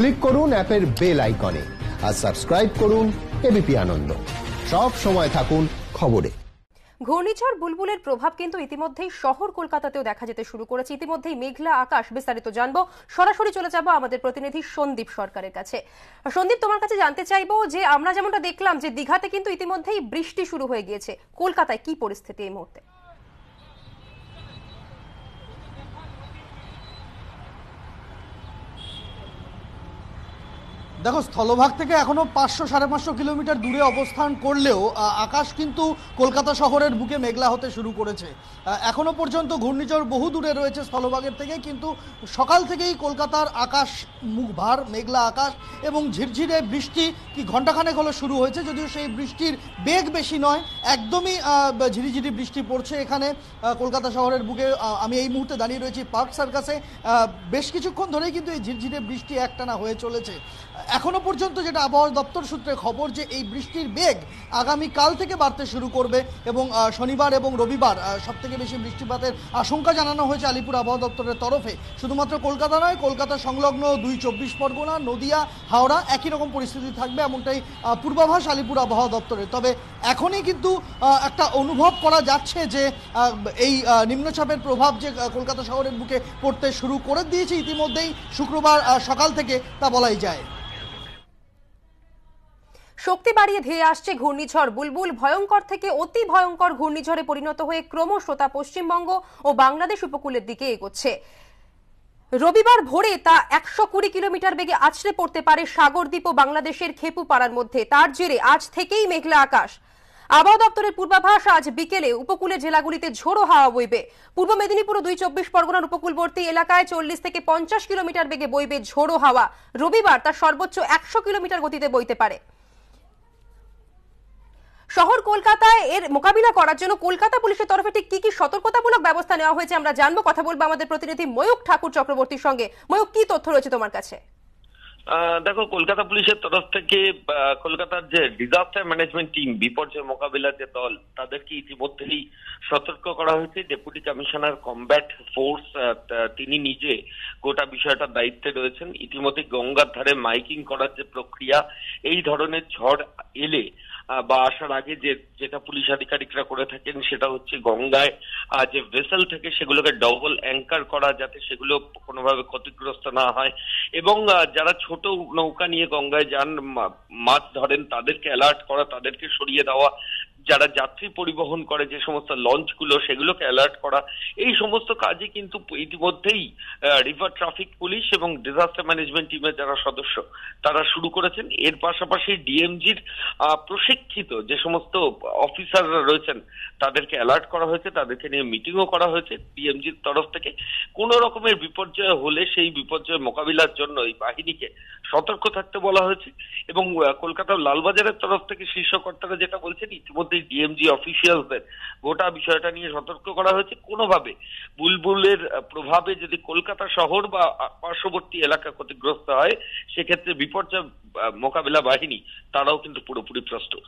click করুন অ্যাপের bell আইকনে আর সাবস্ক্রাইব করুন এবিপি আনন্দ সব সময় থাকুন খবরে ঘূর্ণিঝড় বুলবুলের প্রভাব কিন্তু ইতিমধ্যেই শহর কলকাতাতেও দেখা যেতে শুরু করেছে ইতিমধ্যেই মেঘলা আকাশ বিস্তারিত জানবো সরাসরি চলে যাব আমাদের প্রতিনিধি সন্দীপ সরকারের কাছে সন্দীপ তোমার কাছে জানতে চাইবো যে আমরা যেমনটা দেখলাম যে দীঘাতে কিন্তু ইতিমধ্যেই বৃষ্টি শুরু হয়ে গিয়েছে কলকাতায় কি পরিস্থিতি এই মুহূর্তে দেখো স্থলভাগ থেকে এখনো পাঁচশো সাড়ে পাঁচশো কিলোমিটার দূরে অবস্থান করলেও আকাশ কিন্তু কলকাতা শহরের বুকে মেঘলা হতে শুরু করেছে এখনো পর্যন্ত ঘূর্ণিঝড় বহু দূরে রয়েছে স্থলভাগের থেকে কিন্তু সকাল থেকেই কলকাতার আকাশ মুখ ভার মেঘলা আকাশ এবং ঝিরঝিরে বৃষ্টি কি ঘণ্টাখানেক হলো শুরু হয়েছে যদিও সেই বৃষ্টির বেগ বেশি নয় একদমই ঝিরিঝিরি বৃষ্টি পড়ছে এখানে কলকাতা শহরের বুকে আমি এই মুহূর্তে দাঁড়িয়ে রয়েছি পার্ক সার্কাসে বেশ কিছুক্ষণ ধরেই কিন্তু এই ঝিরঝিরে বৃষ্টি একটানা হয়ে চলেছে এখনো পর্যন্ত যেটা আবহাওয়া দপ্তর সূত্রে খবর যে এই বৃষ্টির বেগ আগামী কাল থেকে বাড়তে শুরু করবে এবং শনিবার এবং রবিবার সবথেকে বেশি বৃষ্টিপাতের আশঙ্কা জানানো হয়েছে আলিপুর আবহাওয়া দপ্তরের তরফে শুধুমাত্র কলকাতা নয় কলকাতা সংলগ্ন দুই চব্বিশ পরগনা নদিয়া হাওড়া একই রকম পরিস্থিতি থাকবে এমনটাই পূর্বাভাস আলিপুর আবহাওয়া দপ্তরের তবে এখনই কিন্তু একটা অনুভব করা যাচ্ছে যে এই নিম্নচাপের প্রভাব যে কলকাতা শহরের বুকে পড়তে শুরু করে দিয়েছে ইতিমধ্যেই শুক্রবার সকাল থেকে তা বলাই যায় শক্তি বাড়িয়ে ধেয়ে আসছে ঘূর্ণিঝড় বুলবুল ভয়ঙ্কর থেকে অতি ভয়ঙ্কর ঘূর্ণিঝড়ে পরিণত হয়ে ক্রমশ তা পশ্চিমবঙ্গ ও বাংলাদেশ উপকূলের দিকে এগোচ্ছে রবিবার ভোরে তা একশো কুড়ি কিলোমিটার বেগে আছড়ে পড়তে পারে সাগরদ্বীপ ও বাংলাদেশের খেপুপাড়ার মধ্যে তার জেরে আজ থেকেই মেঘলা আকাশ আবহাওয়া দপ্তরের পূর্বাভাস আজ বিকেলে উপকূলের জেলাগুলিতে ঝোড়ো হাওয়া বইবে পূর্ব মেদিনীপুর দুই চব্বিশ পরগনার উপকূলবর্তী এলাকায় চল্লিশ থেকে পঞ্চাশ কিলোমিটার বেগে বইবে ঝোড়ো হাওয়া রবিবার তা সর্বোচ্চ একশো কিলোমিটার গতিতে বইতে পারে শহর কলকাতায় এর মোকাবিলা করার জন্য কলকাতা পুলিশের তরফে ঠিক কি কি সতর্কতামূলক ব্যবস্থা নেওয়া হয়েছে আমরা জানবো কথা বলবো আমাদের প্রতিনিধি ময়ূক ঠাকুর চক্রবর্তীর সঙ্গে ময়ূক কি তথ্য রয়েছে তোমার কাছে দেখো কলকাতা পুলিশের তরফ থেকে কলকাতার যে ডিজাস্টার ম্যানেজমেন্ট টিম বিপর্যয় মোকাবিলার যে দল তাদেরকে ইতিমধ্যেই সতর্ক করা হয়েছে ডেপুটি কমিশনার কমব্যাট ফোর্স তিনি নিজে গোটা বিষয়টা দায়িত্বে রয়েছেন ইতিমধ্যে গঙ্গার ধারে মাইকিং করার যে প্রক্রিয়া এই ধরনের ঝড় এলে বা আসার আগে যে যেটা পুলিশ আধিকারিকরা করে থাকেন সেটা হচ্ছে গঙ্গায় যে ভেসেল থেকে সেগুলোকে ডবল অ্যাঙ্কার করা যাতে সেগুলো কোনোভাবে ক্ষতিগ্রস্ত না হয় এবং যারা ছোট নৌকা নিয়ে গঙ্গায় যান মাছ ধরেন তাদেরকে অ্যালার্ট করা তাদেরকে সরিয়ে দেওয়া যারা যাত্রী পরিবহন করে যে সমস্ত লঞ্চগুলো সেগুলোকে অ্যালার্ট করা এই সমস্ত কাজে কিন্তু ইতিমধ্যেই রিভার ট্রাফিক পুলিশ এবং ডিজাস্টার ম্যানেজমেন্ট টিমের যারা সদস্য তারা শুরু করেছেন এর পাশাপাশি ডিএমজির প্রশিক্ষিত যে সমস্ত অফিসাররা রয়েছেন তাদেরকে অ্যালার্ট করা হয়েছে তাদেরকে নিয়ে মিটিংও করা হয়েছে ডিএমজির তরফ থেকে কোনো রকমের বিপর্যয় হলে সেই বিপর্যয় মোকাবিলার জন্য এই বাহিনীকে সতর্ক থাকতে বলা হয়েছে এবং কলকাতার লালবাজারের তরফ থেকে শীর্ষকর্তারা যেটা বলছেন ইতিমধ্যে ডিএমজি অফিসিয়ালসদের গোটা বিষয়টা নিয়ে সতর্ক করা হয়েছে কোনোভাবে বুলবুলের প্রভাবে যদি কলকাতা শহর বা পার্শ্ববর্তী এলাকা ক্ষতিগ্রস্ত হয় সেক্ষেত্রে বিপর্যয় মোকাবিলা বাহিনী তারাও কিন্তু পুরোপুরি প্রস্তুত